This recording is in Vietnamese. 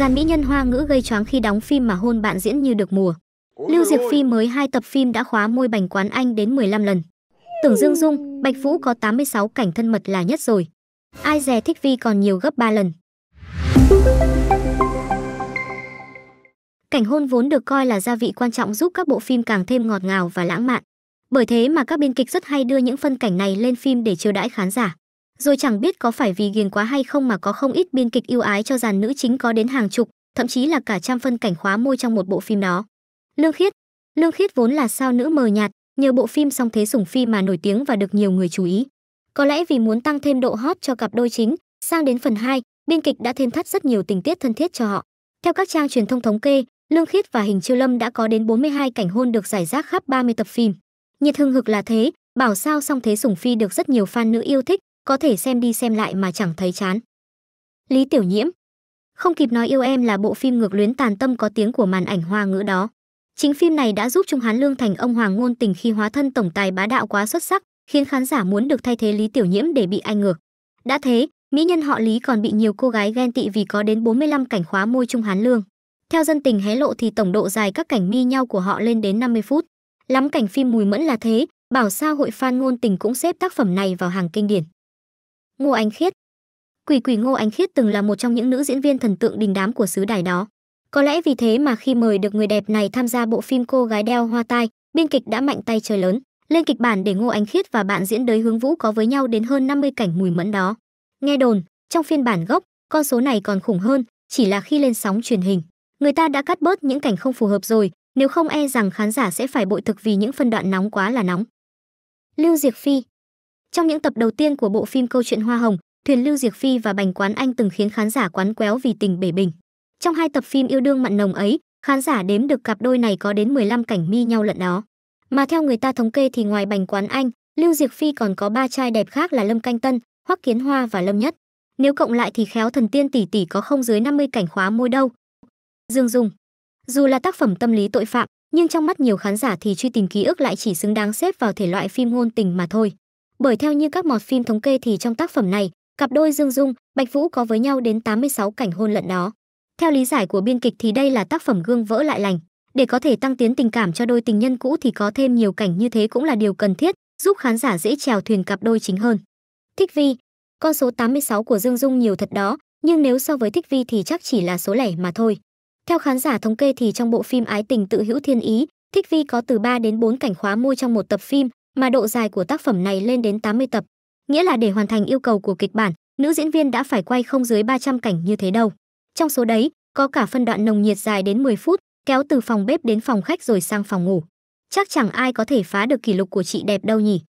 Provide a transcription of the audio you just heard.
Giàn mỹ nhân hoa ngữ gây choáng khi đóng phim mà hôn bạn diễn như được mùa. Lưu Diệc Phi mới hai tập phim đã khóa môi bành quán Anh đến 15 lần. Tưởng Dương Dung, Bạch Vũ có 86 cảnh thân mật là nhất rồi. Ai dè thích Vi còn nhiều gấp 3 lần. Cảnh hôn vốn được coi là gia vị quan trọng giúp các bộ phim càng thêm ngọt ngào và lãng mạn. Bởi thế mà các biên kịch rất hay đưa những phân cảnh này lên phim để chiêu đãi khán giả rồi chẳng biết có phải vì ghiền quá hay không mà có không ít biên kịch yêu ái cho dàn nữ chính có đến hàng chục, thậm chí là cả trăm phân cảnh khóa môi trong một bộ phim đó. Lương Khiết Lương Khiết vốn là sao nữ mờ nhạt, nhờ bộ phim song thế sủng phi mà nổi tiếng và được nhiều người chú ý. Có lẽ vì muốn tăng thêm độ hot cho cặp đôi chính, sang đến phần 2, biên kịch đã thêm thắt rất nhiều tình tiết thân thiết cho họ. Theo các trang truyền thông thống kê, Lương Khiết và Hình Chiêu Lâm đã có đến 42 cảnh hôn được giải rác khắp 30 tập phim. Nhiệt hưng hực là thế, bảo sao song thế sủng phi được rất nhiều fan nữ yêu thích, có thể xem đi xem lại mà chẳng thấy chán. Lý Tiểu Nhiễm Không kịp nói yêu em là bộ phim ngược luyến tàn tâm có tiếng của màn ảnh hoa ngữ đó. Chính phim này đã giúp Trung Hán Lương thành ông Hoàng Ngôn Tình khi hóa thân tổng tài bá đạo quá xuất sắc, khiến khán giả muốn được thay thế Lý Tiểu Nhiễm để bị anh ngược. Đã thế, mỹ nhân họ Lý còn bị nhiều cô gái ghen tị vì có đến 45 cảnh khóa môi Trung Hán Lương. Theo dân tình hé lộ thì tổng độ dài các cảnh mi nhau của họ lên đến 50 phút. Lắm cảnh phim mùi mẫn là thế, bảo sao hội fan ngôn tình cũng xếp tác phẩm này vào hàng kinh điển. Ngô Ánh Khiết Quỷ quỷ Ngô Ánh Khiết từng là một trong những nữ diễn viên thần tượng đình đám của xứ đài đó. Có lẽ vì thế mà khi mời được người đẹp này tham gia bộ phim Cô gái đeo hoa tai, biên kịch đã mạnh tay trời lớn, lên kịch bản để Ngô Ánh Khiết và bạn diễn đới Hướng Vũ có với nhau đến hơn 50 cảnh mùi mẫn đó. Nghe đồn, trong phiên bản gốc, con số này còn khủng hơn, chỉ là khi lên sóng truyền hình, người ta đã cắt bớt những cảnh không phù hợp rồi, nếu không e rằng khán giả sẽ phải bội thực vì những phân đoạn nóng quá là nóng. Lưu Diệc Phi trong những tập đầu tiên của bộ phim Câu chuyện Hoa Hồng, Thuyền Lưu Diệc Phi và Bành Quán Anh từng khiến khán giả quán quéo vì tình bể bình. Trong hai tập phim yêu đương mặn nồng ấy, khán giả đếm được cặp đôi này có đến 15 cảnh mi nhau lận đó. Mà theo người ta thống kê thì ngoài Bành Quán Anh, Lưu Diệc Phi còn có ba trai đẹp khác là Lâm Canh Tân, Hoắc Kiến Hoa và Lâm Nhất. Nếu cộng lại thì khéo thần tiên tỷ tỷ có không dưới 50 cảnh khóa môi đâu. Dương Dung Dù là tác phẩm tâm lý tội phạm, nhưng trong mắt nhiều khán giả thì truy tìm ký ức lại chỉ xứng đáng xếp vào thể loại phim ngôn tình mà thôi bởi theo như các mọt phim thống kê thì trong tác phẩm này, cặp đôi Dương Dung, Bạch Vũ có với nhau đến 86 cảnh hôn lận đó. Theo lý giải của biên kịch thì đây là tác phẩm gương vỡ lại lành, để có thể tăng tiến tình cảm cho đôi tình nhân cũ thì có thêm nhiều cảnh như thế cũng là điều cần thiết, giúp khán giả dễ trèo thuyền cặp đôi chính hơn. Thích Vi, con số 86 của Dương Dung nhiều thật đó, nhưng nếu so với Thích Vi thì chắc chỉ là số lẻ mà thôi. Theo khán giả thống kê thì trong bộ phim Ái tình tự hữu thiên ý, Thích Vi có từ 3 đến 4 cảnh khóa môi trong một tập phim, mà độ dài của tác phẩm này lên đến 80 tập. Nghĩa là để hoàn thành yêu cầu của kịch bản, nữ diễn viên đã phải quay không dưới 300 cảnh như thế đâu. Trong số đấy, có cả phân đoạn nồng nhiệt dài đến 10 phút, kéo từ phòng bếp đến phòng khách rồi sang phòng ngủ. Chắc chẳng ai có thể phá được kỷ lục của chị đẹp đâu nhỉ.